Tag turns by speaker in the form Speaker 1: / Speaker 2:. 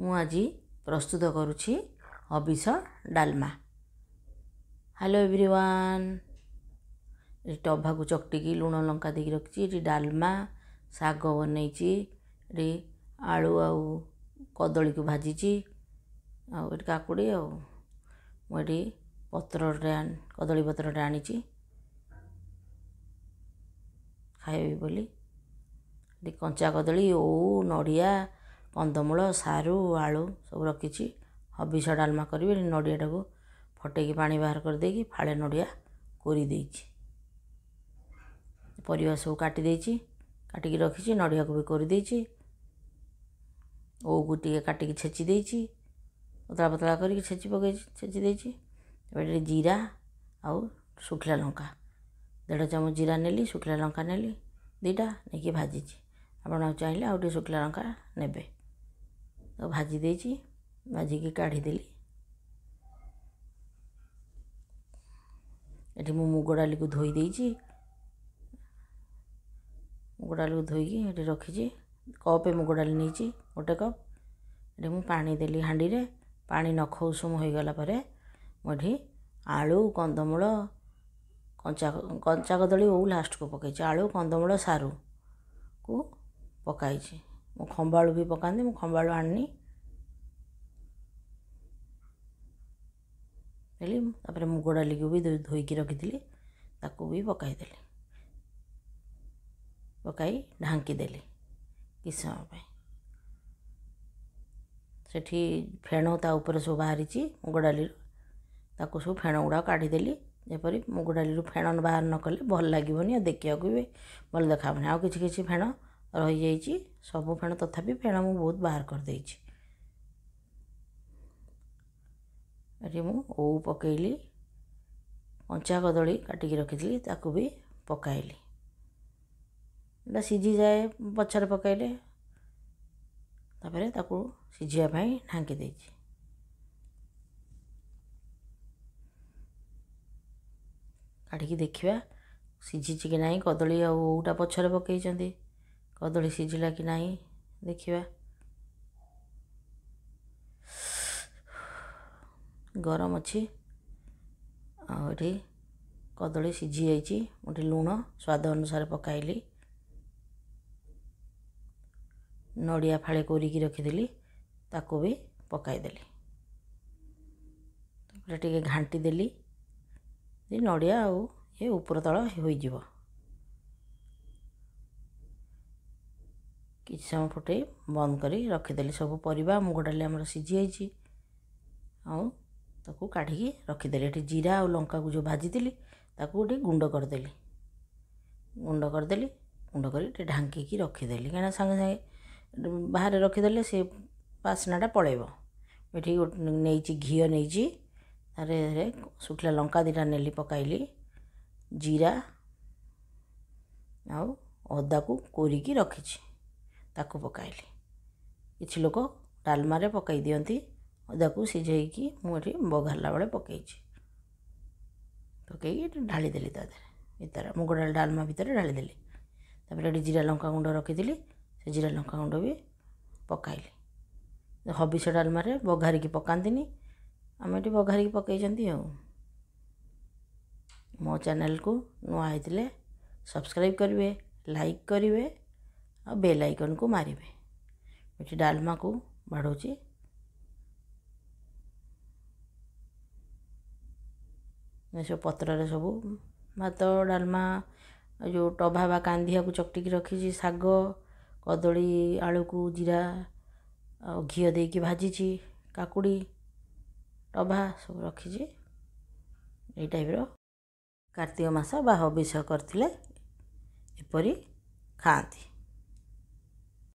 Speaker 1: ମୁଁ ଆଜି ପ୍ରସ୍ତୁତ କରୁଛି ହବିଷ ଡାଲମା ହ୍ୟାଲୋ ଏଭ୍ରିୱାନ୍ ଏଠି ଟଭାକୁ ଚକଟିକି ଲୁଣ ଲଙ୍କା ଦେଇକି ରଖିଛି ଏଠି ଡାଲମା ଶାଗ ବନେଇଛି ଏଠି ଆଳୁ ଆଉ କଦଳୀକୁ ଭାଜିଛି ଆଉ ଏଠି କାକୁଡ଼ି ଆଉ ମୁଁ ଏଠି ପତ୍ରଟେ କଦଳୀ ପତ୍ରଟେ ଆଣିଛି ଖାଇବି ବୋଲି ଏଠି କଞ୍ଚା କଦଳୀ ଓଉ ନଡ଼ିଆ କନ୍ଦମୂଳ ସାରୁ ଆଳୁ ସବୁ ରଖିଛି ହବିଷ ଡାଲମା କରିବି ନଡ଼ିଆଟାକୁ ଫଟେଇକି ପାଣି ବାହାର କରିଦେଇକି ଫାଳେ ନଡ଼ିଆ କୋରି ଦେଇଛି ପରିବା ସବୁ କାଟି ଦେଇଛି କାଟିକି ରଖିଛି ନଡ଼ିଆକୁ ବି କରିଦେଇଛି ଓଉକୁ ଟିକେ କାଟିକି ଛେଚି ଦେଇଛି ପତଳା ପତଳା କରିକି ଛେଚି ପକେଇଛି ଛେଚି ଦେଇଛି ଏବେ ଟିକେ ଜିରା ଆଉ ଶୁଖିଲା ଲଙ୍କା ଦେଢ଼ ଚାମଚ ଜିରା ନେଲି ଶୁଖିଲା ଲଙ୍କା ନେଲି ଦୁଇଟା ନେଇକି ଭାଜିଛି ଆପଣ ଚାହିଁଲେ ଆଉ ଟିକେ ଶୁଖିଲା ଲଙ୍କା ନେବେ ଭାଜି ଦେଇଛି ଭାଜିକି କାଢ଼ିଦେଲି ଏଠି ମୁଁ ମୁଗ ଡାଲିକୁ ଧୋଇ ଦେଇଛି ମୁଗ ଡାଲିକୁ ଧୋଇକି ଏଠି ରଖିଛି କପେ ମୁଗ ଡାଲି ନେଇଛି ଗୋଟେ କପ୍ ଏଠି ମୁଁ ପାଣି ଦେଲି ହାଣ୍ଡିରେ ପାଣି ନଖ ଉଷୁମ ହୋଇଗଲା ପରେ ମୁଁ ଏଠି ଆଳୁ କନ୍ଦମୂଳ କଞ୍ଚା କଞ୍ଚା କଦଳୀ ଓଉ ଲାଷ୍ଟକୁ ପକାଇଛି ଆଳୁ କନ୍ଦମୂଳ ସାରୁକୁ ପକାଇଛି ମୁଁ ଖମ୍ବାଳୁ ବି ପକାନ୍ତି ମୁଁ ଖମ୍ବାଳୁ ଆଣିନି ଦେଲି ତାପରେ ମୁଗ ଡାଲିକୁ ବି ଧୋଇକି ରଖିଥିଲି ତାକୁ ବି ପକାଇଦେଲି ପକାଇ ଢାଙ୍କି ଦେଲି କିଛି ସମୟ ପାଇଁ ସେଠି ଫେଣ ତା ଉପରେ ସବୁ ବାହାରିଛି ମୁଗ ଡାଲିରୁ ତାକୁ ସବୁ ଫେଣ ଗୁଡ଼ାକ କାଢ଼ିଦେଲି ଯେପରି ମୁଗ ଡାଲିରୁ ଫେଣ ବାହାର ନକଲେ ଭଲ ଲାଗିବନି ଆଉ ଦେଖିବାକୁ ବି ଭଲ ଦେଖାହବନି ଆଉ କିଛି କିଛି ଫେଣ ରହିଯାଇଛି ସବୁ ଫେଣ ତଥାପି ଫେଣ ମୁଁ ବହୁତ ବାହାର କରିଦେଇଛି ଏଠି ମୁଁ ଓଉ ପକାଇଲି କଞ୍ଚା କଦଳୀ କାଟିକି ରଖିଥିଲି ତାକୁ ବି ପକାଇଲି ଏଇଟା ସିଝିଯାଏ ପଛରେ ପକାଇଲେ ତାପରେ ତାକୁ ସିଝିବା ପାଇଁ ଢାଙ୍କି ଦେଇଛି କାଢ଼ିକି ଦେଖିବା ସିଝିଛି କି ନାହିଁ କଦଳୀ ଆଉ ଓଉଟା ପଛରେ ପକାଇଛନ୍ତି କଦଳୀ ସିଝିଲା କି ନାହିଁ ଦେଖିବା ଗରମ ଅଛି ଆଉ ଏଠି କଦଳୀ ସିଝି ଯାଇଛି ମୁଁ ଏଠି ଲୁଣ ସ୍ୱାଦ ଅନୁସାରେ ପକାଇଲି ନଡ଼ିଆ ଫାଳେ କୋରିକି ରଖିଥିଲି ତାକୁ ବି ପକାଇଦେଲି ତା'ପରେ ଟିକେ ଘାଣ୍ଟି ଦେଲି ନଡ଼ିଆ ଆଉ ଏ ଉପର ତଳ ହୋଇଯିବ କିଛି ସମୟ ଫୁଟେଇ ବନ୍ଦ କରି ରଖିଦେଲି ସବୁ ପରିବା ମୁଗ ଡାଲି ଆମର ସିଝି ଯାଇଛି ଆଉ ତାକୁ କାଢ଼ିକି ରଖିଦେଲି ଏଠି ଜିରା ଆଉ ଲଙ୍କାକୁ ଯେଉଁ ଭାଜିଥିଲି ତାକୁ ଗୋଟେ ଗୁଣ୍ଡ କରିଦେଲି ଗୁଣ୍ଡ କରିଦେଲି ଗୁଣ୍ଡ କରି ଟିକେ ଢାଙ୍କିକି ରଖିଦେଲି କାହିଁକିନା ସାଙ୍ଗେ ସାଙ୍ଗେ ବାହାରେ ରଖିଦେଲେ ସେ ବାସ୍ନାଟା ପଳେଇବ ଏଠି ନେଇଛି ଘିଅ ନେଇଛି ତା'ରେ ଶୁଖିଲା ଲଙ୍କା ଦୁଇଟା ନେଲି ପକାଇଲି ଜିରା ଆଉ ଅଦାକୁ କୋରିକି ରଖିଛି ताकु पकाली किसी लोक डालमारे पक दिंक सीझे कि मुझे बघारा बेल पक पक ढादेली तरह मुग डाल डालमा भितर ढादेली तपर जीरा लंका गुंड रखी से जीरा लंका गुंड भी पकाली हबिष डालमारे बघारिक पकानी आम ये बघारिक पकई मो चेल को नुआ सब्सक्राइब करेंगे लाइक करेंगे ଆଉ ବେଲ୍ ଆଇକନ୍କୁ ମାରିବେ ଏଠି ଡାଲମାକୁ ବାଢ଼ଉଛି ସବୁ ପତ୍ରରେ ସବୁ ଭାତ ଡାଲମା ଯେଉଁ ଟଭା ବା କାନ୍ଧିଆକୁ ଚକଟିକି ରଖିଛି ଶାଗ କଦଳୀ ଆଳୁକୁ ଜିରା ଆଉ ଘିଅ ଦେଇକି ଭାଜିଛି କାକୁଡ଼ି ଟଭା ସବୁ ରଖିଛି ଏଇ ଟାଇପ୍ର କାର୍ତ୍ତିକ ମାସ ବା ହବିଷ କରିଥିଲେ ଏପରି ଖାଆନ୍ତି